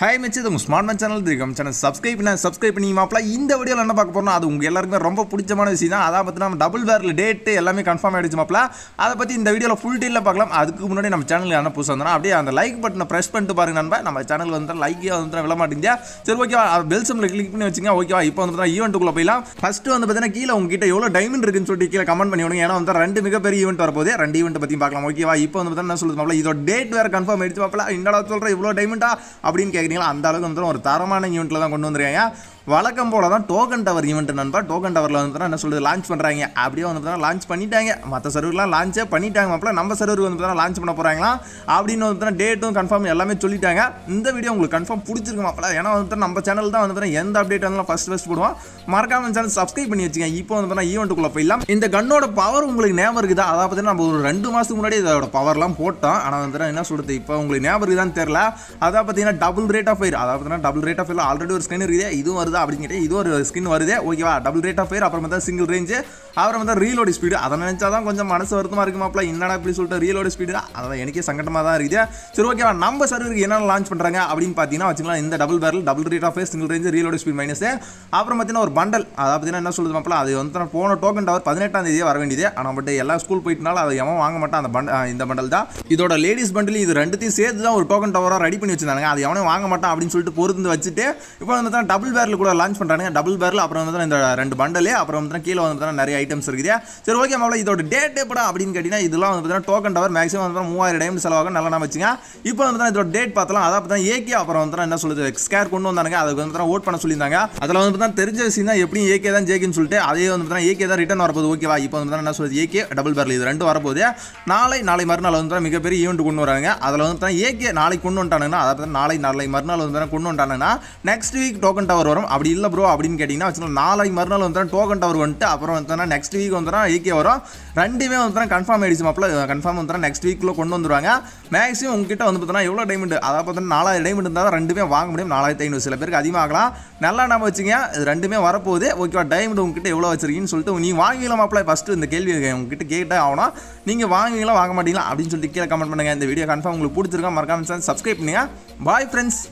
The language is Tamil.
ஹாய் மச்சு இது உங்கள் ஸ்மார்ட் மேன் சேனல் இருக்கும் சேனல் சப்ஸ்கிரைப் பண்ண சப்ஸ்கிரைப் பண்ணிங்கமாப்பில் இந்த வீடியோவில் என்ன பார்க்க போகிறோம் அது உங்கள் எல்லாருக்குமே ரொம்ப பிடிச்சமான விஷயம் தான் அதை பற்றி நம்ம டபுள் வேரில் டேட்டு எல்லாமே கன்ஃபார்ம் ஆகிடுச்சு மாப்பிள அதை பற்றி இந்த வீடியோவில் ஃபுல் டீலில் பார்க்கலாம் அதுக்கு முன்னாடி நம்ம சேனல் என்ன புதுசாக இருந்தாலும் அப்படியே அந்த லைக் பட்டனை ப்ரெஸ் பண்ணிட்டு பாருங்க நண்பா நம்ம சேனல் வந்துட்டு லைக்கே வந்துட்டு விட மாட்டேங்க சரி ஓகேவா பெல் சிம்மில் கிளிக் பண்ணி வச்சுங்க ஓகேவா இப்போ வந்து ஈவெண்ட்டுக்குள்ள போயிடலாம் ஃபஸ்ட்டு வந்து பார்த்தீங்கன்னா கீழே உங்ககிட்ட எவ்வளோ டைமண்ட் இருக்குன்னு சொல்லிட்டு கீழே கமெண்ட் பண்ணி விடுங்க ஏன்னா வந்து ரெண்டு மிகப்பெரிய ஈவெண்ட் வரப்போது ரெண்டு ஈவெண்ட் பற்றி பார்க்கலாம் ஓகேவா இப்போ வந்து பார்த்தீங்கன்னா என்ன சொல்லுது மாப்பிள இதோட டேட் வேறு கன்ஃபார்ம் ஆயிடுச்சு மாப்பிள என்னடா சொல்கிறேன் இவ்வளோ டைமண்டா அப்படின்னு கேட்குறீங்களோ அந்த அளவுக்கு வந்துடும் ஒரு தரமான ஈவெண்ட்டில் தான் கொண்டு வந்துருக்காங்க வழக்கம் போல தான் டோக்கன் டவர் ஈவெண்ட் நண்பா டோக்கன் டவரில் வந்து என்ன சொல்லுது லான்ச் பண்ணுறாங்க அப்படியே வந்து லான்ச் பண்ணிட்டாங்க மற்ற சர்வர்லாம் லான்ச்சே பண்ணிட்டாங்க மாப்பிள நம்ம சர்வருக்கு வந்து லான்ச் பண்ண போகிறாங்களா அப்படின்னு வந்து டேட்டும் கன்ஃபார்ம் எல்லாமே சொல்லிட்டாங்க இந்த வீடியோ உங்களுக்கு கன்ஃபார்ம் பிடிச்சிருக்கு மாப்பிள ஏன்னா வந்து நம்ம சேனல் தான் வந்து எந்த அப்டேட் வந்து ஃபஸ்ட் ஃபஸ்ட் போடுவோம் மறக்காம சேனல் சப்ஸ்கிரைப் பண்ணி வச்சுங்க இப்போ வந்து ஈவெண்ட்டுக்குள்ளே போயிடலாம் இந்த கண்ணோட பவர் உங்களுக்கு நேம் இருக்குதா அதை பார்த்தீங்கன்னா நம்ம ஒரு ரெண்டு மாதத்துக்கு முன்னாடி இதோட பவர்லாம் போட்டோம் ஆனால் வந்து என்ன சொல்கிறது இப்போ உங்களுக்கு நேம் இருக்குதான்னு தெரில அதை பார்த்தீங்கன்னா டபுள் ரேட் ஆஃப் ஃபயர் அதாவது double rate of fire already ஒரு ஸ்கின் இருக்குது இதுவும் அப்படின்னு அப்படிங்கிட்ட இது ஒரு ஸ்கின் வருது ஓகேவா டபுள் ரேட் ஆஃப் ஃபயர் அப்புறம் பார்த்தா சிங்கிள் ரேஞ்சு அப்புறம் பார்த்தா ரீலோடு ஸ்பீடு அதை நினச்சா தான் கொஞ்சம் மனசு வருத்தமாக இருக்குமாப்ல என்னடா இப்படி சொல்லிட்டு ரீலோடு ஸ்பீடு அதான் எனக்கே சங்கடமாக தான் இருக்குது சரி ஓகேவா நம்ம சர்வருக்கு என்னென்ன லான்ச் பண்ணுறாங்க அப்படின்னு பார்த்தீங்கன்னா வச்சுக்கலாம் இந்த double barrel double rate of single range reload speed minus அப்புறம் பார்த்தீங்கன்னா ஒரு பண்டல் அதை பார்த்தீங்கன்னா என்ன சொல்லுது மாப்பிள அது வந்து போன டோக்கன் டவர் பதினெட்டாம் தேதியே வர வேண்டியது ஆனால் பட் எல்லா ஸ்கூல் போயிட்டனால அதை எவன் வாங்க மாட்டான் அந்த பண்ட இந்த பண்டல் தான் இதோட லேடிஸ் பண்டில் இது ரெண்டுத்தையும் சேர்த்து தான் ஒரு டோக்கன் டவராக ரெடி பண்ணி வச்சிருந்தாங்க அது எவனையும் வாங்க வாங்க மாட்டான் அப்படின்னு சொல்லிட்டு பொறுத்து வச்சுட்டு இப்போ வந்து டபுள் பேரில் கூட லான்ச் பண்ணுறாங்க டபுள் பேரில் அப்புறம் வந்து இந்த ரெண்டு பண்டலே அப்புறம் வந்து கீழே வந்து நிறைய ஐட்டம்ஸ் இருக்குது சரி ஓகே மாப்பிள இதோட டேட் படம் அப்படின்னு கேட்டிங்கன்னா இதெல்லாம் வந்து பார்த்தீங்கன்னா டோக்கன் டவர் மேக்ஸிமம் வந்து மூவாயிரம் டைம் செலவாக நல்லா நம்ம வச்சுங்க இப்போ வந்து இதோட டேட் பார்த்தலாம் அதாவது பார்த்தா ஏகே அப்புறம் வந்து என்ன சொல்லுது ஸ்கேர் கொண்டு வந்தாங்க அதுக்கு வந்து ஓட் பண்ண சொல்லியிருந்தாங்க அதில் வந்து பார்த்தீங்கன்னா தெரிஞ்ச விஷயம் தான் எப்படியும் ஏகே தான் ஜேகேன்னு சொல்லிட்டு அதே வந்து பார்த்தா ஏகே தான் ரிட்டன் வரப்போகுது ஓகேவா இப்போ வந்து என்ன சொல்லுது ஏகே டபுள் பேரில் இது ரெண்டு வரப்போகுது நாளை நாளை மறுநாள் வந்து மிகப்பெரிய ஈவெண்ட் கொண்டு வராங்க அதில் வந்து ஏகே நாளைக்கு கொண்டு வந்துட்டாங்கன்னா அதை பார்த்தா நாளை நாளை மறுநாள் வந்து கொண்டு வந்துட்டாங்கன்னா நெக்ஸ்ட் வீக் டோக்கன் டவர் வரும் அப்படி இல்லை ப்ரோ அப்படின்னு கேட்டிங்கன்னா வச்சுக்கோங்க நாளைக்கு மறுநாள் வந்து டோக்கன் டவர் வந்துட்டு அப்புறம் வந்து நெக்ஸ்ட் வீக் வந்து ஏகே வரும் ரெண்டுமே வந்து கன்ஃபார்ம் ஆயிடுச்சு மாப்பிள கன்ஃபார்ம் வந்து நெக்ஸ்ட் வீக்கில் கொண்டு வந்துருவாங்க மேக்ஸிமம் உங்ககிட்ட வந்து பார்த்தோன்னா எவ்வளோ டைமண்ட் அதாவது பார்த்தீங்கன்னா நாலாயிரம் டைமண்ட் இருந்தால் தான் ரெண்டுமே வாங்க முடியும் நாலாயிரத்தி ஐநூறு சில பேருக்கு அதிகமாகலாம் நல்லா நம்ம வச்சுங்க இது ரெண்டுமே வரப்போகுது ஓகேவா டைமண்ட் உங்ககிட்ட எவ்வளோ வச்சிருக்கீங்கன்னு சொல்லிட்டு நீ வாங்கிக்கலாம் மாப்பிள ஃபஸ்ட்டு இந்த கேள்வி உங்ககிட்ட கேட்டால் ஆகணும் நீங்கள் வாங்குவீங்களா வாங்க மாட்டீங்களா அப்படின்னு சொல்லிட்டு கீழே கமெண்ட் பண்ணுங்கள் இந்த வீடியோ கன்ஃபார்ம் உங்களுக்கு பிடிச்சிருக்கா மறக்காம சப்ஸ்கிரைப் பண்ணுங்கள் பாய் ஃப்ரெண்ட்ஸ்